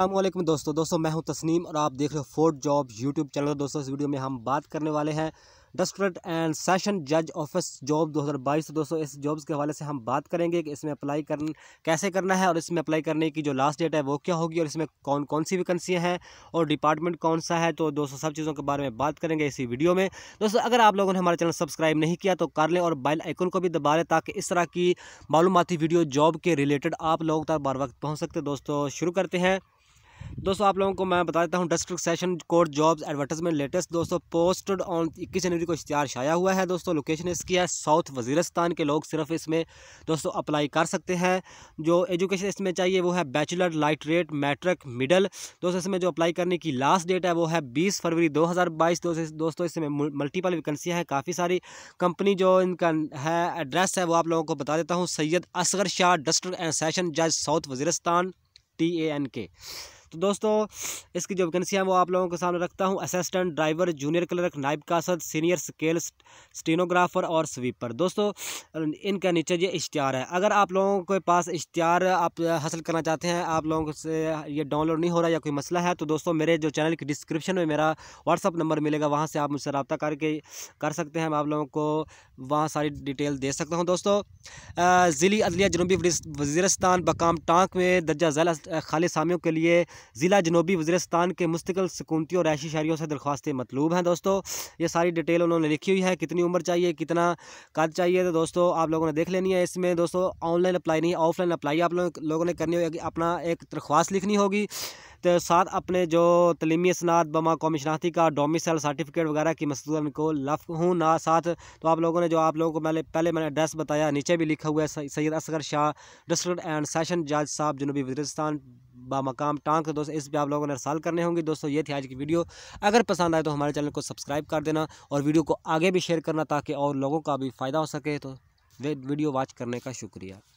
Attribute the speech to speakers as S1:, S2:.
S1: अल्लाम दोस्तों दोस्तों मैं हूं तस्नीम और आप देख रहे हो फोर्ट जॉब यूट्यूब चैनल दोस्तों इस वीडियो में हम बात करने वाले हैं डस्ट्रेट एंड सेशन जज ऑफिस जॉब 2022 तो दोस्तों इस जॉब्स के हवाले से हम बात करेंगे कि इसमें अप्लाई कर कैसे करना है और इसमें अप्लाई करने की जो लास्ट डेट है वो क्या होगी और इसमें कौन कौन सी वैकेंसियाँ हैं और डिपार्टमेंट कौन सा है तो दोस्तों सब चीज़ों के बारे में बात करेंगे इसी वीडियो में दोस्तों अगर आप लोगों ने हमारा चैनल सब्सक्राइब नहीं किया तो कर लें और बैल आइकन को भी दबा लें ताकि इस तरह की मालूमती वीडियो जॉब के रिलेटेड आप लोगों तक बार वक्त पहुँच सकते दोस्तों शुरू करते हैं दोस्तों आप लोगों को मैं बता देता हूँ district session court jobs advertisement latest दोस्तों पोस्टेड ऑन इक्कीस जनवरी को इश्तिहार शाया हुआ है दोस्तों लोकेशन इसकी है साउथ वजीरस्तान के लोग सिर्फ इसमें दोस्तों अप्लाई कर सकते हैं जो एजुकेशन इसमें चाहिए वो है bachelor literate matric middle दोस्तों इसमें जो अप्लाई करने की लास्ट डेट है वो है बीस फरवरी दो दोस्तों इसमें मल्टीपल वैकेंसियाँ हैं काफ़ी सारी कंपनी जो इनका है एड्रेस है वो आप लोगों को बता देता हूँ Syed Asghar Shah district and session जज South Waziristan T A N K तो दोस्तों इसकी जो वैकेंसी है वो आप लोगों के सामने रखता हूँ असिस्टेंट ड्राइवर जूनियर क्लर्क नायब कासद सीनियर स्केल स्टेनोग्राफर और स्वीपर दोस्तों इनका नीचे ये इश्तहार है अगर आप लोगों के पास इश्तहार आप हासिल करना चाहते हैं आप लोगों से ये डाउनलोड नहीं हो रहा या कोई मसला है तो दोस्तों मेरे जो चैनल की डिस्क्रिप्शन में मेरा व्हाट्सअप नंबर मिलेगा वहाँ से आप मुझसे रबता करके कर सकते हैं मैं आप लोगों को वहाँ सारी डिटेल दे सकता हूँ दोस्तों ज़िली अदलिया जनूबी वजीरस्तान बकाम टांक में दर्जा जैल खाली सामियों के लिए ज़िला जनूबी वज़रस्तान के मुस्तकिल सकूनती और ऐशी शहरीों से दरख्वास्तें मतलूब हैं दोस्तों ये सारी डिटेल उन्होंने लिखी हुई है कितनी उम्र चाहिए कितना कद चाहिए तो दोस्तों आप लोगों ने देख लेनी है इसमें दोस्तों ऑनलाइन अप्लाई नहीं ऑफलाइन अप्लाई आप लोगों ने करनी होगी अपना एक दरख्वास्त लिखनी होगी तो साथ अपने जो तलीमी सनात बमा कौमी शनाख्ती का डोमिसल सर्टिफिकेट वगैरह की मसदूर को लफ हूँ ना साथ तो आप लोगों ने जो आप लोगों को मैंने पहले मैंने एड्रेस बताया नीचे भी लिखा हुआ है Syed Asghar Shah district and session जज साहब जनूबी वजरस्तान बामकाम टांग तो दोस्तों इस पर आप लोगों ने रसाल करने होंगे दोस्तों ये थी आज की वीडियो अगर पसंद आए तो हमारे चैनल को सब्सक्राइब कर देना और वीडियो को आगे भी शेयर करना ताकि और लोगों का भी फ़ायदा हो सके तो वीडियो वॉच करने का शुक्रिया